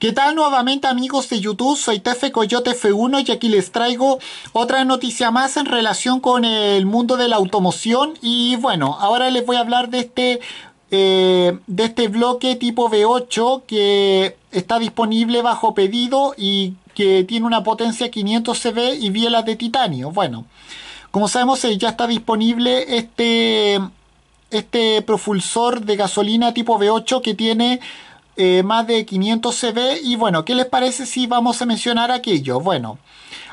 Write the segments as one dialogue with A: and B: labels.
A: ¿Qué tal nuevamente amigos de YouTube? Soy Tefe Coyote F1 y aquí les traigo otra noticia más en relación con el mundo de la automoción y bueno, ahora les voy a hablar de este eh, de este bloque tipo V8 que está disponible bajo pedido y que tiene una potencia 500 CV y bielas de titanio. Bueno, como sabemos eh, ya está disponible este este propulsor de gasolina tipo V8 que tiene eh, más de 500 CB. Y bueno, ¿qué les parece si vamos a mencionar aquello? Bueno,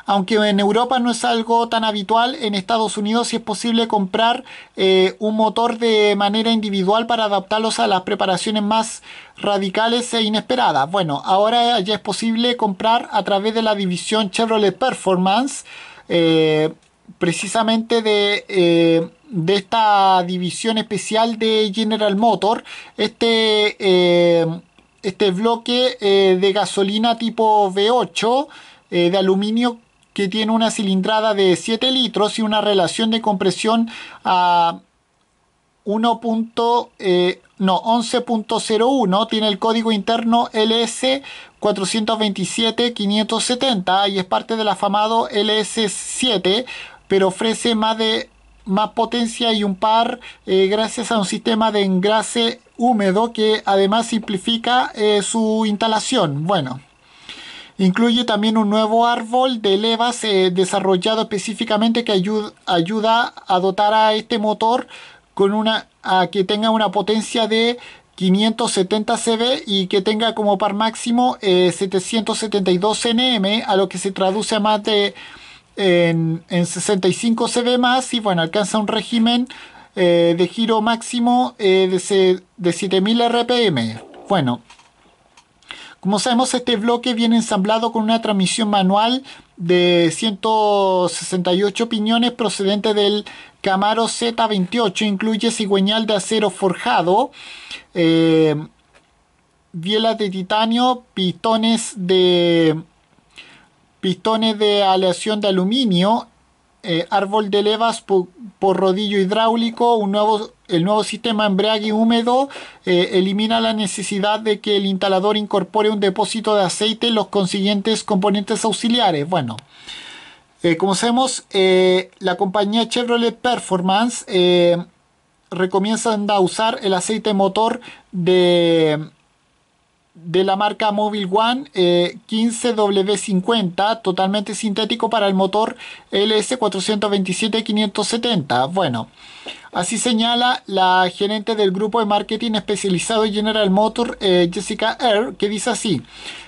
A: aunque en Europa no es algo tan habitual, en Estados Unidos sí es posible comprar eh, un motor de manera individual para adaptarlos a las preparaciones más radicales e inesperadas. Bueno, ahora ya es posible comprar a través de la división Chevrolet Performance, eh, precisamente de... de esta división especial de General Motor, este este bloque eh, de gasolina tipo V8 eh, de aluminio que tiene una cilindrada de 7 litros y una relación de compresión a 1. Eh, no, 11.01 tiene el código interno LS 427570 y es parte del afamado LS7 pero ofrece más de más potencia y un par eh, gracias a un sistema de engrase húmedo que además simplifica eh, su instalación. Bueno, Incluye también un nuevo árbol de levas eh, desarrollado específicamente que ayuda a dotar a este motor con una a que tenga una potencia de 570 CV y que tenga como par máximo 772 NM, a lo que se traduce a más de en, 65 se más y bueno, alcanza un régimen eh, de giro máximo eh, de, 7000 RPM. Bueno, como sabemos, este bloque viene ensamblado con una transmisión manual de 168 piñones procedente del Camaro Z28. Incluye cigüeñal de acero forjado, eh, bielas de titanio, pistones de pistones de aleación de aluminio, eh, árbol de levas por, rodillo hidráulico, el nuevo sistema embriague húmedo eh, elimina la necesidad de que el instalador incorpore un depósito de aceite en los consiguientes componentes auxiliares. Bueno, eh, como sabemos, la compañía Chevrolet Performance recomienda usar el aceite motor de de la marca Mobile One 15W50 eh, totalmente sintético para el motor LS427-570. Bueno, así señala la gerente del grupo de marketing especializado en General Motor eh, Jessica air que dice así,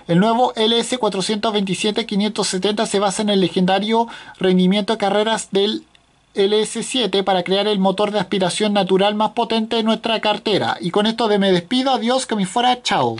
A: el nuevo LS427-570 se basa en el legendario rendimiento de carreras del LS7 para crear el motor de aspiración natural más potente de nuestra cartera. Y con esto de me despido, adiós, que me fuera, chao.